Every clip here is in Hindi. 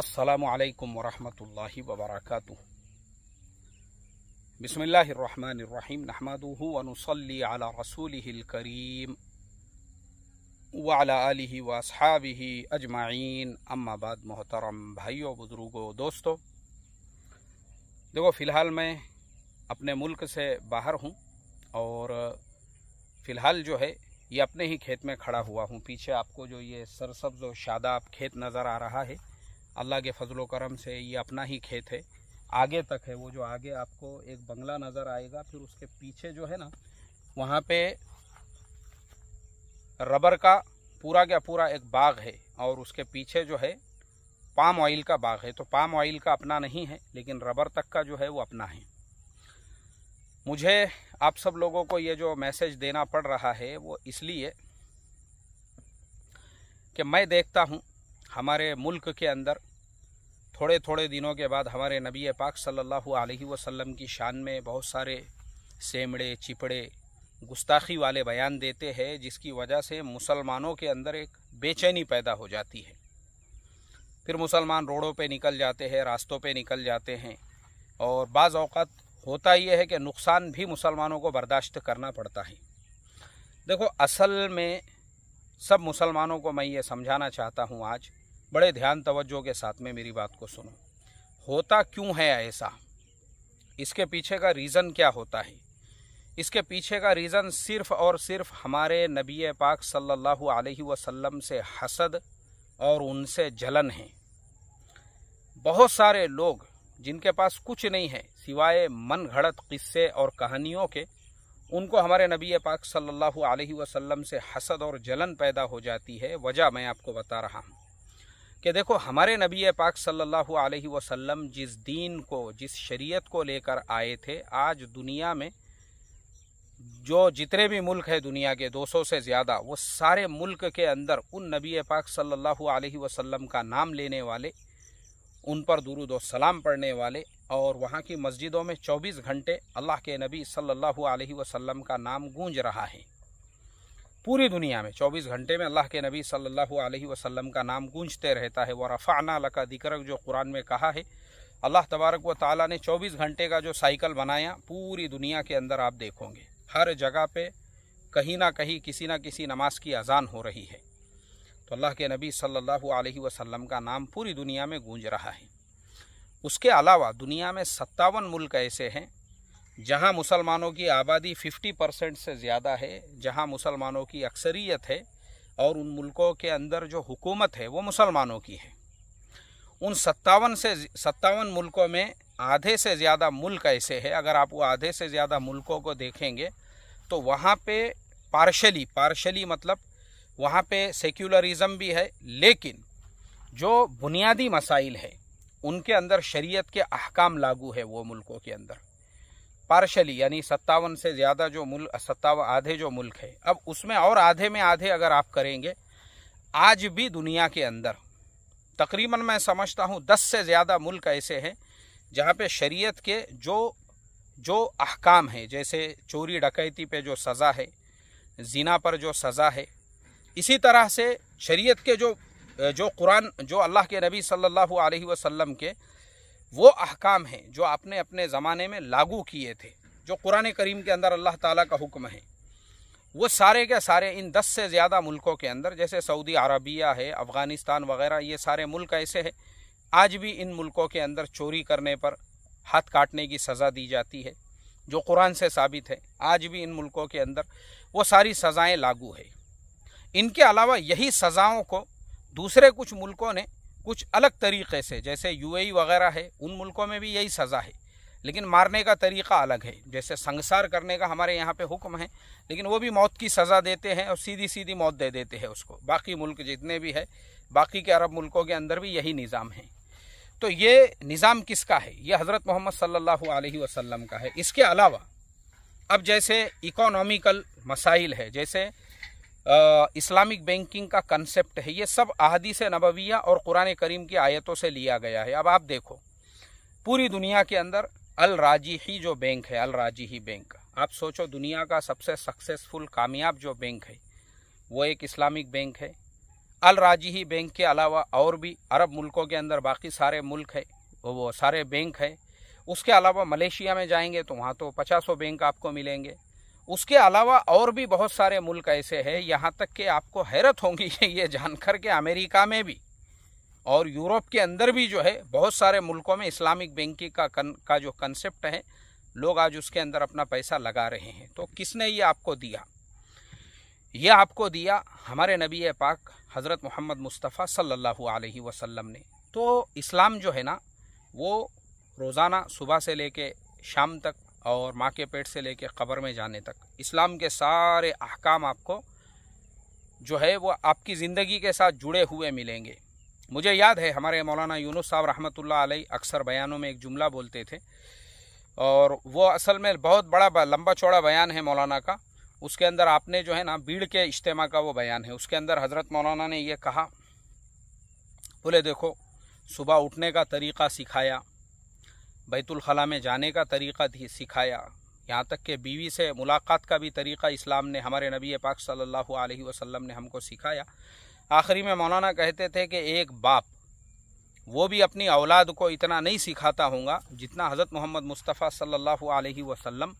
असलकम वरहमल वबरक बसमीम नहमदूनसली अला रसूल करीम वाली वसहाबी अजमाइन अम्माबाद मोहतरम भाइयों बुज़ुर्गो दोस्तों देखो फ़िलहाल मैं अपने मुल्क से बाहर हूँ और फ़िलहाल जो है ये अपने ही खेत में खड़ा हुआ हूँ पीछे आपको जो ये सरसब्ज और शादाब खेत नज़र आ रहा है अल्लाह के फजलो करम से ये अपना ही खेत है आगे तक है वो जो आगे आपको एक बंगला नज़र आएगा फिर उसके पीछे जो है ना वहाँ पे रबर का पूरा क्या पूरा एक बाग है और उसके पीछे जो है पाम ऑयल का बाग है तो पाम ऑयल का अपना नहीं है लेकिन रबर तक का जो है वो अपना है मुझे आप सब लोगों को ये जो मैसेज देना पड़ रहा है वो इसलिए कि मैं देखता हूँ हमारे मुल्क के अंदर थोड़े थोड़े दिनों के बाद हमारे नबी पाक सल्लल्लाहु अलैहि वसल्लम की शान में बहुत सारे सेमड़े चिपड़े गुस्ताखी वाले बयान देते हैं जिसकी वजह से मुसलमानों के अंदर एक बेचैनी पैदा हो जाती है फिर मुसलमान रोडों पे निकल जाते हैं रास्तों पे निकल जाते हैं और बाज़ होता यह है कि नुकसान भी मुसलमानों को बर्दाश्त करना पड़ता है देखो असल में सब मुसलमानों को मैं ये समझाना चाहता हूँ आज बड़े ध्यान तवज्जो के साथ में मेरी बात को सुनो होता क्यों है ऐसा इसके पीछे का रीज़न क्या होता है इसके पीछे का रीज़न सिर्फ़ और सिर्फ हमारे नबी पाक सल्लल्लाहु अलैहि वसल्लम से हसद और उनसे जलन है बहुत सारे लोग जिनके पास कुछ नहीं है सिवाय मन घड़त किस्से और कहानियों के उनको हमारे नबी पाक सल्लल्लाहु अलैहि वसल्लम से हसद और जलन पैदा हो जाती है वजह मैं आपको बता रहा हूँ कि देखो हमारे नबी पाक सल्लल्लाहु अलैहि वसल्लम जिस दीन को जिस शरीयत को लेकर आए थे आज दुनिया में जो जितने भी मुल्क है दुनिया के 200 से ज़्यादा वो सारे मुल्क के अंदर उन नबी पाक सल्लल्लाहु अलैहि वसल्लम का नाम लेने वाले उन पर दुरुद सलाम पढ़ने वाले और वहाँ की मस्जिदों में चौबीस घंटे अल्लाह के नबी सल्लल्लाहु अलैहि वसल्लम का नाम गूंज रहा है पूरी दुनिया में 24 घंटे में अल्लाह के नबी सल्लल्लाहु अलैहि वसल्लम का नाम गूंजते रहता है व रफ़ाना लका दिक्रक जो कुरान में कहा है अल्लाह तबारक व ताली ने 24 घंटे का जो साइकिल बनाया पूरी दुनिया के अंदर आप देखोगे हर जगह पे कहीं ना कहीं किसी ना किसी नमाज की अजान हो रही है तो अल्लाह के नबी सल्लल्लाहु अलैहि वसल्लम का नाम पूरी दुनिया में गूंज रहा है उसके अलावा दुनिया में सत्तावन मुल्क ऐसे हैं जहां मुसलमानों की आबादी 50 परसेंट से ज़्यादा है जहां मुसलमानों की अक्सरियत है और उन मुल्कों के अंदर जो हुकूमत है वो मुसलमानों की है उन सत्तावन से सत्तावन मुल्कों में आधे से ज़्यादा मुल्क ऐसे है अगर आप वो आधे से ज़्यादा मुल्कों को देखेंगे तो वहाँ पे पार्शली पार्शली मतलब वहाँ पे सेक्युलरिज्म भी है लेकिन जो बुनियादी मसाइल है उनके अंदर शरीयत के अहकाम लागू है वो मुल्कों के अंदर पार्शली यानी सत्तावन से ज़्यादा जो मुल्क सत्तावन आधे जो मुल्क है अब उसमें और आधे में आधे अगर आप करेंगे आज भी दुनिया के अंदर तकरीबन मैं समझता हूँ दस से ज़्यादा मुल्क ऐसे हैं जहाँ पे शरीयत के जो जो अहकाम हैं जैसे चोरी डकैती पे जो सज़ा है जीना पर जो सज़ा है इसी तरह से शरीयत के जो जो कुरान जो अल्लाह के नबी सल्लल्लाहु अलैहि वसल्लम के वो अहकाम हैं जो आपने अपने ज़माने में लागू किए थे जो कुरान करीम के अंदर अल्लाह ताला का हुक्म है वो सारे के सारे इन दस से ज़्यादा मुल्कों के अंदर जैसे सऊदी अरबिया है अफ़गानिस्तान वगैरह ये सारे मुल्क ऐसे हैं आज भी इन मुल्कों के अंदर चोरी करने पर हाथ काटने की सज़ा दी जाती है जो कुरान से साबित है आज भी इन मुल्कों के अंदर वो सारी सज़ाएँ लागू है इनके अलावा यही सज़ाओं को दूसरे कुछ मुल्कों ने कुछ अलग तरीक़े से जैसे यू वगैरह है उन मुल्कों में भी यही सज़ा है लेकिन मारने का तरीक़ा अलग है जैसे संसार करने का हमारे यहाँ पे हुक्म है लेकिन वो भी मौत की सज़ा देते हैं और सीधी सीधी मौत दे देते हैं उसको बाकी मुल्क जितने भी है बाकी के अरब मुल्कों के अंदर भी यही निज़ाम है तो ये निज़ाम किसका है ये हज़रत मोहम्मद सल्लल्लाहु अलैहि वसल्लम का है इसके अलावा अब जैसे इकोनॉमिकल मसाइल है जैसे इस्लामिक बैंकिंग का कंसेप्ट है ये सब अहदी से नबविया और कुरान करीम की आयतों से लिया गया है अब आप देखो पूरी दुनिया के अंदर अल ही जो बैंक है अल ही बैंक आप सोचो दुनिया का सबसे सक्सेसफुल कामयाब जो बैंक है वो एक इस्लामिक बैंक है अल ही बैंक के अलावा और भी अरब मुल्कों के अंदर बाकी सारे मुल्क है वो सारे बैंक है उसके अलावा मलेशिया में जाएंगे तो वहाँ तो पचासों बैंक आपको मिलेंगे उसके अलावा और भी बहुत सारे मुल्क ऐसे हैं यहाँ तक कि आपको हैरत होंगी ये जानकर के अमेरिका में भी और यूरोप के अंदर भी जो है बहुत सारे मुल्कों में इस्लामिक बैंकिंग का कन, का जो कंसेप्ट है लोग आज उसके अंदर अपना पैसा लगा रहे हैं तो किसने ये आपको दिया ये आपको दिया हमारे नबी पाक हज़रत मोहम्मद मुस्तफ़ा सल्लल्लाहु अलैहि वसल्लम ने तो इस्लाम जो है ना वो रोज़ाना सुबह से लेके शाम तक और माँ के पेट से कर क़बर में जाने तक इस्लाम के सारे अहकाम आपको जो है वो आपकी ज़िंदगी के साथ जुड़े हुए मिलेंगे मुझे याद है हमारे मौलाना यूनुस साहब रहमतुल्लाह अलैह अक्सर बयानों में एक जुमला बोलते थे और वो असल में बहुत बड़ा लंबा चौड़ा बयान है मौलाना का उसके अंदर आपने जो है ना भीड़ के इज्तम का वो बयान है उसके अंदर हज़रत मौलाना ने यह कहा बोले देखो सुबह उठने का तरीक़ा सिखाया बैतुलखला में जाने का तरीका सिखाया यहाँ तक कि बीवी से मुलाकात का भी तरीका इस्लाम ने हमारे नबी पाक सल्लल्लाहु अलैहि वसल्लम ने हमको सिखाया आखिरी में मौलाना कहते थे कि एक बाप वो भी अपनी औलाद को इतना नहीं सिखाता होगा जितना हज़रत मोहम्मद मुस्तफ़ा सल्लल्लाहु अलैहि वसल्लम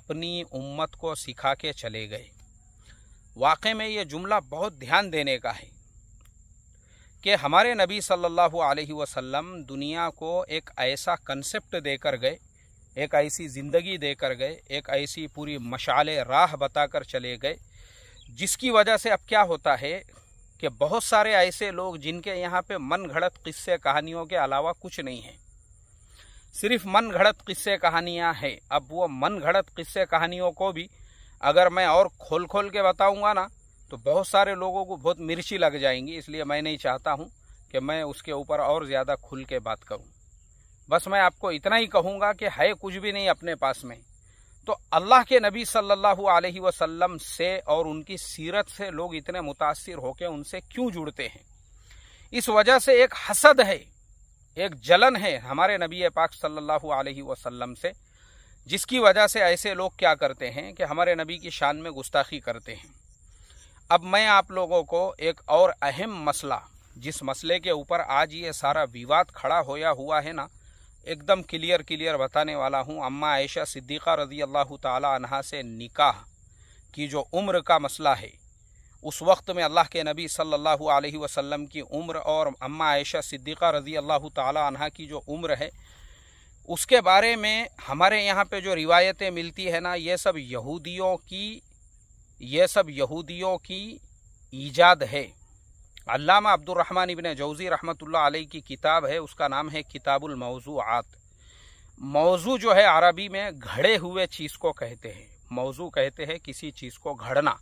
अपनी उम्मत को सिखा के चले गए वाकई में ये जुमला बहुत ध्यान देने का है कि हमारे नबी सल्लल्लाहु अलैहि वसल्लम दुनिया को एक ऐसा कंसेप्ट देकर गए एक ऐसी ज़िंदगी देकर गए एक ऐसी पूरी मशाल राह बताकर चले गए जिसकी वजह से अब क्या होता है कि बहुत सारे ऐसे लोग जिनके यहाँ पे मन घड़त किस्से कहानियों के अलावा कुछ नहीं है सिर्फ मन घड़त किस्से कहानियाँ हैं अब वो मन घड़त किस्से कहानियों को भी अगर मैं और खोल खोल के बताऊँगा ना तो बहुत सारे लोगों को बहुत मिर्ची लग जाएंगी इसलिए मैं नहीं चाहता हूँ कि मैं उसके ऊपर और ज़्यादा खुल के बात करूँ बस मैं आपको इतना ही कहूँगा कि है कुछ भी नहीं अपने पास में तो अल्लाह के नबी सल्लल्लाहु अलैहि वसल्लम से और उनकी सीरत से लोग इतने मुतासर होकर उनसे क्यों जुड़ते हैं इस वजह से एक हसद है एक जलन है हमारे नबी पाक सल्लल्लाहु अलैहि वसल्लम से जिसकी वजह से ऐसे लोग क्या करते हैं कि हमारे नबी की शान में गुस्ताखी करते हैं अब मैं आप लोगों को एक और अहम मसला जिस मसले के ऊपर आज ये सारा विवाद खड़ा होया हुआ है ना एकदम क्लियर क्लियर बताने वाला हूँ अम्मा ऐशा सिद्दीक़ा रजी अल्लाह तहा से निकाह की जो उम्र का मसला है उस वक्त में अल्लाह के नबी सल्लल्लाहु अलैहि वसल्लम की उम्र और अम्मा ऐशा सिद्दीक़ा रजी अल्लाह तहा की जो उम्र है उसके बारे में हमारे यहाँ पे जो रिवायतें मिलती है ना ये सब यहूदियों की ये सब यहूदियों की ईजाद है अल्लामा अब्दुलरहमान इबन जौज़ी रहमतुल्लाह अलैह की किताब है उसका नाम है किताबुल मौजूआत मौजू जो है अरबी में घड़े हुए चीज़ को कहते हैं मौजू कहते हैं किसी चीज़ को घड़ना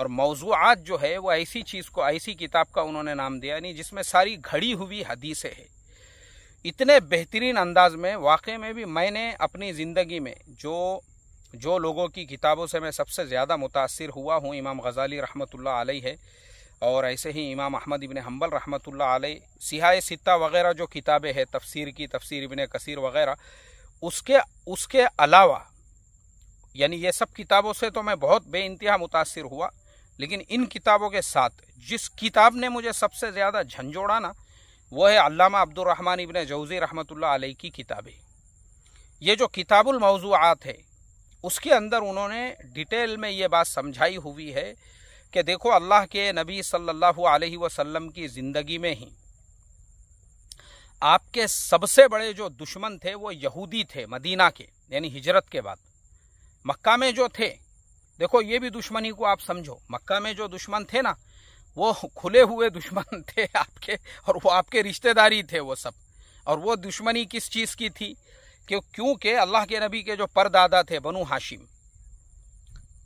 और मौजूआत जो है वो ऐसी चीज़ को ऐसी किताब का उन्होंने नाम दिया यानी जिसमें सारी घड़ी हुई हदीसें हैं इतने बेहतरीन अंदाज में वाकई में भी मैंने अपनी ज़िंदगी में जो जो लोगों की किताबों से मैं सबसे ज़्यादा मुतासर हुआ हूँ इमाम गज़ाली रहमत आलही है और ऐसे ही इमाम अहमद इबन हम्बल रहमत आलही सिहाय सित्ता वगैरह जो किताबें हैं तफसीर की तफसीर इबन कसीर वगैरह उसके उसके अलावा यानी ये सब किताबों से तो मैं बहुत बे मुतासर हुआ लेकिन इन किताबों के साथ जिस किताब ने मुझे सबसे ज़्यादा झंझोड़ा ना वो है अल्लामा अब्दुलरहमान इबन जौज़ी रहमत आलही की किताबें ये जो किताबुल मौजूद है उसके अंदर उन्होंने डिटेल में ये बात समझाई हुई है कि देखो अल्लाह के नबी सल्लल्लाहु अलैहि वसल्लम की ज़िंदगी में ही आपके सबसे बड़े जो दुश्मन थे वो यहूदी थे मदीना के यानी हिजरत के बाद मक्का में जो थे देखो ये भी दुश्मनी को आप समझो मक्का में जो दुश्मन थे ना वो खुले हुए दुश्मन थे आपके और वो आपके रिश्तेदारी थे वो सब और वो दुश्मनी किस चीज़ की थी क्यों क्योंकि अल्लाह के नबी के जो परदादा थे बनु हाशिम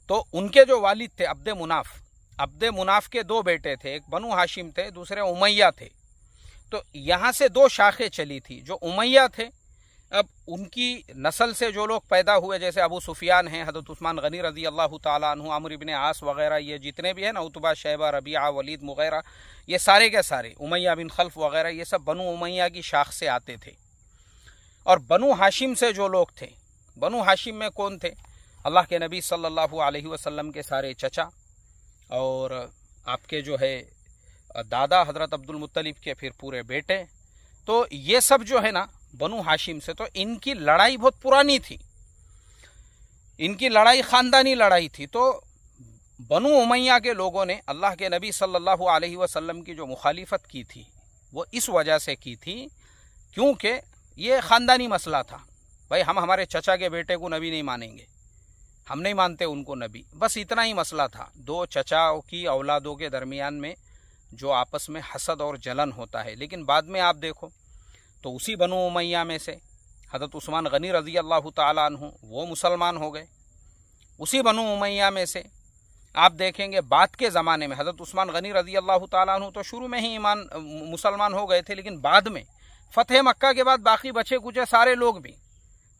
तो उनके जो वालिद थे अब्द मुनाफ अब्द मुनाफ के दो बेटे थे एक बनु हाशिम थे दूसरे उमैया थे तो यहाँ से दो शाखें चली थी जो उमैया थे अब उनकी नस्ल से जो लोग पैदा हुए जैसे अबू सुफियान हैं हजरत उस्मान गनी रजी अल्लाह तु आमर इबन आस वगैरह ये जितने भी हैं ना उतबा शैबा रबिया वलीद वगैरह ये सारे के सारे उमैया बिन खल्फ वगैरह ये सब बनु उमैया की शाख से आते थे और बनु हाशिम से जो लोग थे बनु हाशिम में कौन थे अल्लाह के नबी सल्लल्लाहु अलैहि वसल्लम के सारे चचा और आपके जो है दादा हजरत अब्दुल मुत्तलिब के फिर पूरे बेटे तो ये सब जो है ना बनु हाशिम से तो इनकी लड़ाई बहुत पुरानी थी इनकी लड़ाई ख़ानदानी लड़ाई थी तो बनु उमैया के लोगों ने अल्लाह के नबी सल्लल्लाहु अलैहि वसल्लम की जो मुखालिफत की थी वो इस वजह से की थी क्योंकि ये ख़ानदानी मसला था भाई हम हमारे चचा के बेटे को नबी नहीं मानेंगे हम नहीं मानते उनको नबी बस इतना ही मसला था दो चचाओं की औलादों के दरमियान में जो आपस में हसद और जलन होता है लेकिन बाद में आप देखो तो उसी बनो उमैया में से हजरत उस्मान गनी रजी अल्लाह तु वो मुसलमान हो गए उसी बनो उमैया में से आप देखेंगे बाद के ज़माने में हजरत उस्मान गनी रजी अल्लाह तु तो शुरू में ही ईमान मुसलमान हो गए थे लेकिन बाद में फतेह मक्का के बाद बाकी बचे कुचे सारे लोग भी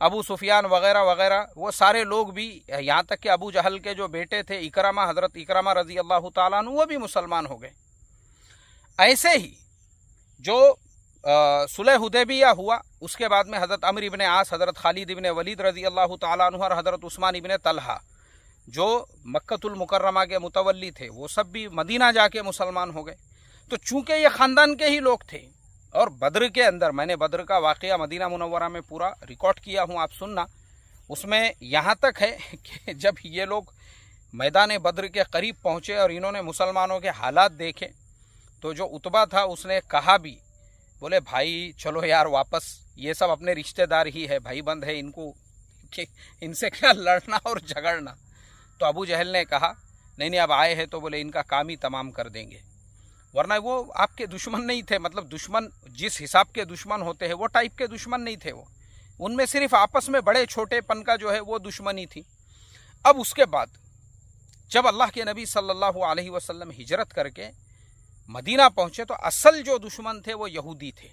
अबू सुफियान वगैरह वगैरह वो सारे लोग भी यहाँ तक कि अबू जहल के जो बेटे थे इकरामा हजरत इकरामा रजी अल्लाह तुम वो भी मुसलमान हो गए ऐसे ही जो सुलह या हुआ उसके बाद में हज़रत अमर इबन आस हज़रत खालिद इबन वलीद रजी अल्लाह तु और हज़रत उस्मान इबन तलहा जो मक्तुलमकरमा के मुतवली थे वो सब भी मदीना जाके मुसलमान हो गए तो चूंकि ये ख़ानदान के ही लोग थे और बद्र के अंदर मैंने बद्र का वाक़ मदीना मुनवरा में पूरा रिकॉर्ड किया हूँ आप सुनना उसमें यहाँ तक है कि जब ये लोग मैदान बद्र के करीब पहुँचे और इन्होंने मुसलमानों के हालात देखे तो जो उतबा था उसने कहा भी बोले भाई चलो यार वापस ये सब अपने रिश्तेदार ही है भाई बंद है इनको इनसे क्या लड़ना और झगड़ना तो अबू जहल ने कहा नहीं नहीं अब आए हैं तो बोले इनका काम ही तमाम कर देंगे वरना वो आपके दुश्मन नहीं थे मतलब दुश्मन जिस हिसाब के दुश्मन होते हैं वो टाइप के दुश्मन नहीं थे वो उनमें सिर्फ आपस में बड़े छोटेपन का जो है वो दुश्मनी थी अब उसके बाद जब अल्लाह के नबी सल्लल्लाहु अलैहि वसल्लम हिजरत करके मदीना पहुंचे तो असल जो दुश्मन थे वो यहूदी थे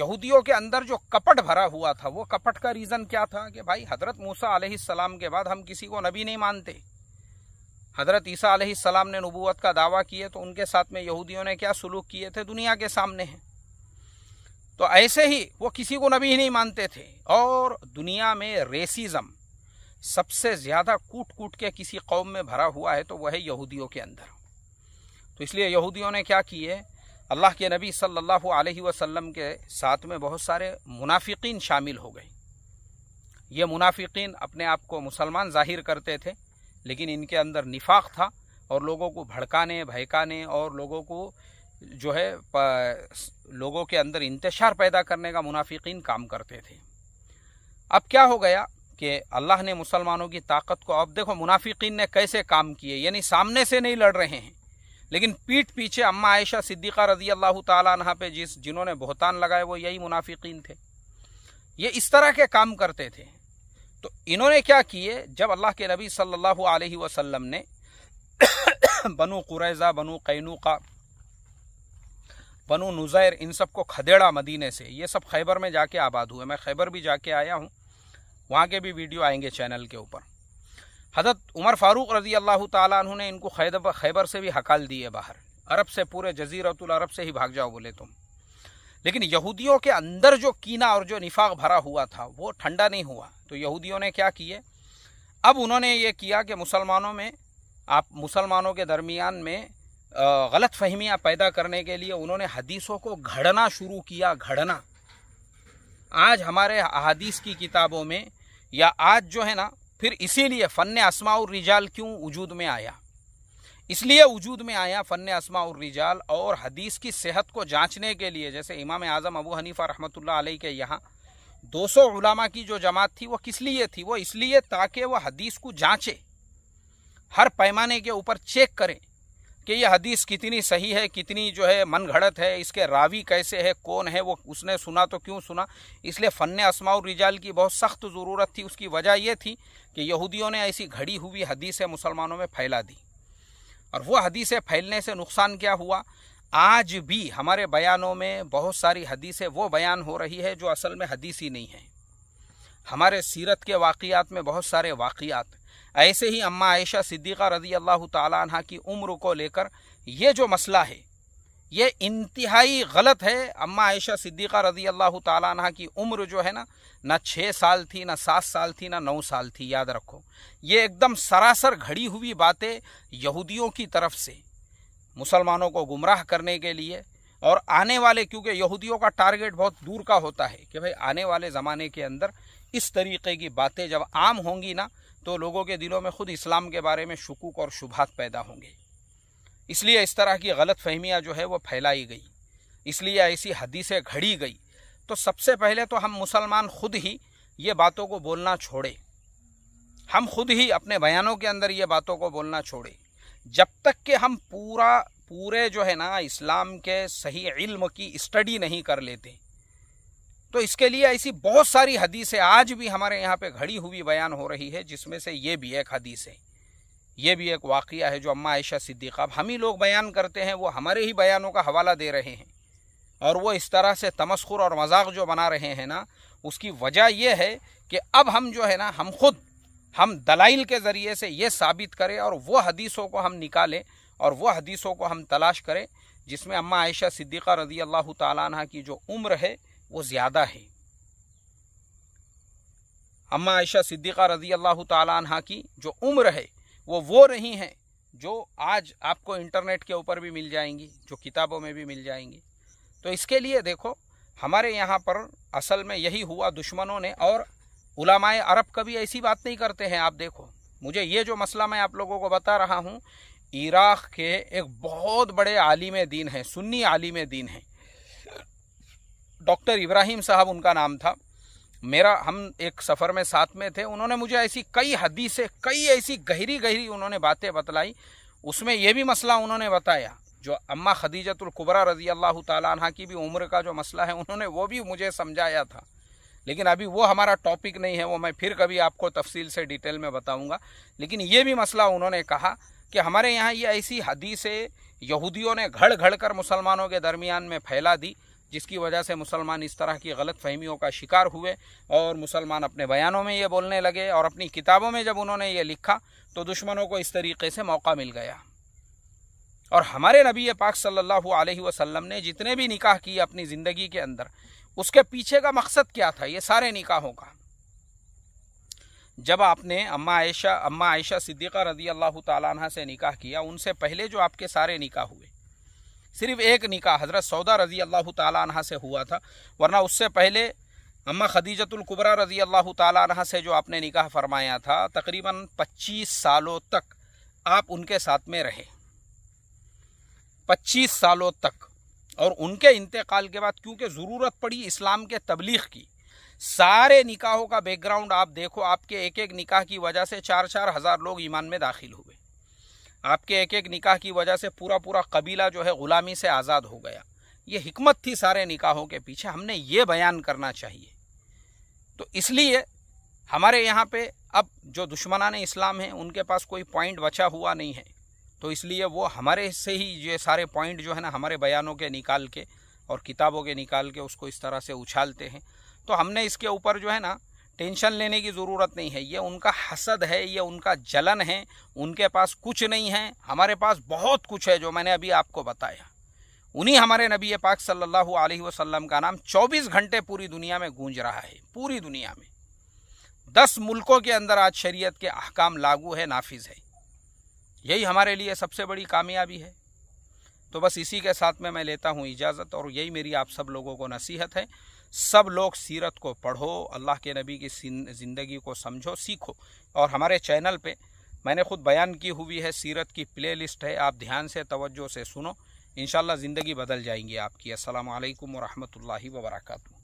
यहूदियों के अंदर जो कपट भरा हुआ था वो कपट का रीज़न क्या था कि भाई हजरत मूसा सलाम के बाद हम किसी को नबी नहीं मानते हज़रत ईसा सलाम ने नबूत का दावा किए तो उनके साथ में यहूदियों ने क्या सलूक किए थे दुनिया के सामने हैं तो ऐसे ही वो किसी को नबी ही नहीं मानते थे और दुनिया में रेसिज़म सबसे ज़्यादा कूट कूट के किसी कौम में भरा हुआ है तो वह है यहूदियों के अंदर तो इसलिए यहूदियों ने क्या किए अल्लाह के नबी सल्लल्लाहु अलैहि वसल्लम के साथ में बहुत सारे मुनाफिकीन शामिल हो गए ये मुनाफिकीन अपने आप को मुसलमान जाहिर करते थे लेकिन इनके अंदर निफाक था और लोगों को भड़काने भयकाने और लोगों को जो है लोगों के अंदर इंतशार पैदा करने का मुनाफिकीन काम करते थे अब क्या हो गया कि अल्लाह ने मुसलमानों की ताकत को अब देखो मुनाफिकीन ने कैसे काम किए यानी सामने से नहीं लड़ रहे हैं लेकिन पीठ पीछे अम्मा आयशा सिद्दीक़ा रजी अल्लाह तहा पे जिस जिन्होंने बहुतान लगाए वो यही मुनाफिकीन थे ये इस तरह के काम करते थे तो इन्होंने क्या किए जब अल्लाह के नबी सल्लल्लाहु अलैहि वसल्लम ने बनु कुरैज़ा बनु का बनु नुज़ैर इन सब को खदेड़ा मदीने से ये सब खैबर में जाके आबाद हुए मैं खैबर भी जाके आया हूँ वहाँ के भी वीडियो आएंगे चैनल के ऊपर हजरत उमर फारूक रजी अल्लाह तु ने इनको खैबर से भी हकाल दिए बाहर अरब से पूरे जजीरतुल अरब से ही भाग जाओ बोले तुम लेकिन यहूदियों के अंदर जो कीना और जो निफाक भरा हुआ था वो ठंडा नहीं हुआ तो यहूदियों ने क्या किए अब उन्होंने ये किया कि मुसलमानों में आप मुसलमानों के दरमियान में गलत फहमियाँ पैदा करने के लिए उन्होंने हदीसों को घड़ना शुरू किया घड़ना आज हमारे अदीस की किताबों में या आज जो है ना फिर इसीलिए फ़न आसमा और रिजाल क्यों वजूद में आया इसलिए वजूद में आया फ़न आसमा और रिजाल और हदीस की सेहत को जांचने के लिए जैसे इमाम आज़म अबू हनीफ़ा रहमतुल्लाह अलैह के यहाँ 200 उलामा की जो जमात थी वो किस लिए थी वो इसलिए ताकि वह हदीस को जांचे हर पैमाने के ऊपर चेक करें कि यह हदीस कितनी सही है कितनी जो है मन घड़त है इसके रावी कैसे है कौन है वो उसने सुना तो क्यों सुना इसलिए फ़न असमाउर रिजाल की बहुत सख्त ज़रूरत थी उसकी वजह यह थी कि यहूदियों ने ऐसी घड़ी हुई हदीसें मुसलमानों में फैला दी और वह हदीसें फैलने से नुकसान क्या हुआ आज भी हमारे बयानों में बहुत सारी हदीसें वो बयान हो रही है जो असल में हदीस ही नहीं है हमारे सीरत के वाक़ात में बहुत सारे वाक़ात ऐसे ही अम्मा आयशा सिद्दीक़ा रजी अल्लाह तह की उम्र को लेकर ये जो मसला है ये इंतहाई गलत है अम्मा आयशा सिद्दीक़ा रजी अल्लाह तह की उम्र जो है ना ना छः साल थी ना सात साल थी ना नौ साल थी याद रखो ये एकदम सरासर घड़ी हुई बातें यहूदियों की तरफ से मुसलमानों को गुमराह करने के लिए और आने वाले क्योंकि यहूदियों का टारगेट बहुत दूर का होता है कि भाई आने वाले ज़माने के अंदर इस तरीके की बातें जब आम होंगी ना तो लोगों के दिलों में खुद इस्लाम के बारे में शकूक और शुभात पैदा होंगे इसलिए इस तरह की गलत फहमियाँ जो है वो फैलाई गई इसलिए ऐसी हदीसें घड़ी गई तो सबसे पहले तो हम मुसलमान खुद ही ये बातों को बोलना छोड़े हम खुद ही अपने बयानों के अंदर ये बातों को बोलना छोड़े जब तक कि हम पूरा पूरे जो है ना इस्लाम के सही इल्म की स्टडी नहीं कर लेते तो इसके लिए ऐसी बहुत सारी हदीसें आज भी हमारे यहाँ पे घड़ी हुई बयान हो रही है जिसमें से ये भी एक हदीस है ये भी एक वाक़ है जो अम्मा आयशा सिद्दीक़ा हम ही लोग बयान करते हैं वो हमारे ही बयानों का हवाला दे रहे हैं और वो इस तरह से तमस्कुर और मजाक जो बना रहे हैं ना उसकी वजह यह है कि अब हम जो है ना हम खुद हम दलाइल के ज़रिए से ये साबित करें और वो हदीसों को हम निकालें और वो हदीसों को हम तलाश करें जिसमें अम्मा आयशा सिद्दीक़ा रजी अल्लाह तला की जो उम्र है वो ज़्यादा है अम्मा आयशा सिद्दीक़ा रजी अल्लाह तला की जो उम्र है वो वो रही हैं जो आज आपको इंटरनेट के ऊपर भी मिल जाएंगी जो किताबों में भी मिल जाएंगी तो इसके लिए देखो हमारे यहाँ पर असल में यही हुआ दुश्मनों ने और उलामाए अरब कभी ऐसी बात नहीं करते हैं आप देखो मुझे ये जो मसला मैं आप लोगों को बता रहा हूँ इराक़ के एक बहुत बड़े आलिम दीन हैं सुन्नी आलिम दीन हैं डॉक्टर इब्राहिम साहब उनका नाम था मेरा हम एक सफ़र में साथ में थे उन्होंने मुझे ऐसी कई हदीसें कई ऐसी गहरी गहरी उन्होंने बातें बतलाई उसमें यह भी मसला उन्होंने बताया जो अम्मा कुबरा रज़ी अल्लाह तला की भी उम्र का जो मसला है उन्होंने वो भी मुझे समझाया था लेकिन अभी वो हमारा टॉपिक नहीं है वो मैं फिर कभी आपको तफसील से डिटेल में बताऊँगा लेकिन ये भी मसला उन्होंने कहा कि हमारे यहाँ ये ऐसी हदीसें यहूदियों ने घड़ घड़ कर मुसलमानों के दरमियान में फैला दी जिसकी वजह से मुसलमान इस तरह की गलत फहमियों का शिकार हुए और मुसलमान अपने बयानों में ये बोलने लगे और अपनी किताबों में जब उन्होंने ये लिखा तो दुश्मनों को इस तरीके से मौका मिल गया और हमारे नबी पाक सल्लल्लाहु अलैहि वसल्लम ने जितने भी निकाह किए अपनी ज़िंदगी के अंदर उसके पीछे का मकसद क्या था ये सारे निकाहों का जब आपने अम्मा आयशा अम्मा आयशा सिद्दीक़ा रजी अल्लाह तला से निकाह किया उनसे पहले जो आपके सारे निकाह हुए सिर्फ एक निकाह हज़रत सौदा रजी अल्लाह तला से हुआ था वरना उससे पहले अम्मा खदीजतुल्कुबरा रजी अल्लाह तला से जो आपने निकाह फरमाया था तकरीबन 25 सालों तक आप उनके साथ में रहे 25 सालों तक और उनके इंतकाल के बाद क्योंकि ज़रूरत पड़ी इस्लाम के तबलीग की सारे निकाहों का बैकग्राउंड आप देखो आपके एक एक निकाह की वजह से चार चार हज़ार लोग ईमान में दाखिल हुए आपके एक एक निकाह की वजह से पूरा पूरा कबीला जो है ग़ुलामी से आज़ाद हो गया ये हमत थी सारे निकाहों के पीछे हमने ये बयान करना चाहिए तो इसलिए हमारे यहाँ पे अब जो दुश्मनान इस्लाम हैं उनके पास कोई पॉइंट बचा हुआ नहीं है तो इसलिए वो हमारे से ही ये सारे पॉइंट जो है ना हमारे बयानों के निकाल के और किताबों के निकाल के उसको इस तरह से उछालते हैं तो हमने इसके ऊपर जो है ना टेंशन लेने की ज़रूरत नहीं है ये उनका हसद है ये उनका जलन है उनके पास कुछ नहीं है हमारे पास बहुत कुछ है जो मैंने अभी आपको बताया उन्हीं हमारे नबी पाक सल्लल्लाहु अलैहि वसल्लम का नाम 24 घंटे पूरी दुनिया में गूंज रहा है पूरी दुनिया में 10 मुल्कों के अंदर आज शरीयत के अहकाम लागू है नाफिज है यही हमारे लिए सबसे बड़ी कामयाबी है तो बस इसी के साथ में मैं लेता हूँ इजाज़त और यही मेरी आप सब लोगों को नसीहत है सब लोग सीरत को पढ़ो अल्लाह के नबी की ज़िंदगी को समझो सीखो और हमारे चैनल पे मैंने ख़ुद बयान की हुई है सीरत की प्लेलिस्ट है आप ध्यान से तवज्जो से सुनो इन ज़िंदगी बदल जाएंगी आपकी असल वरहमल वर्का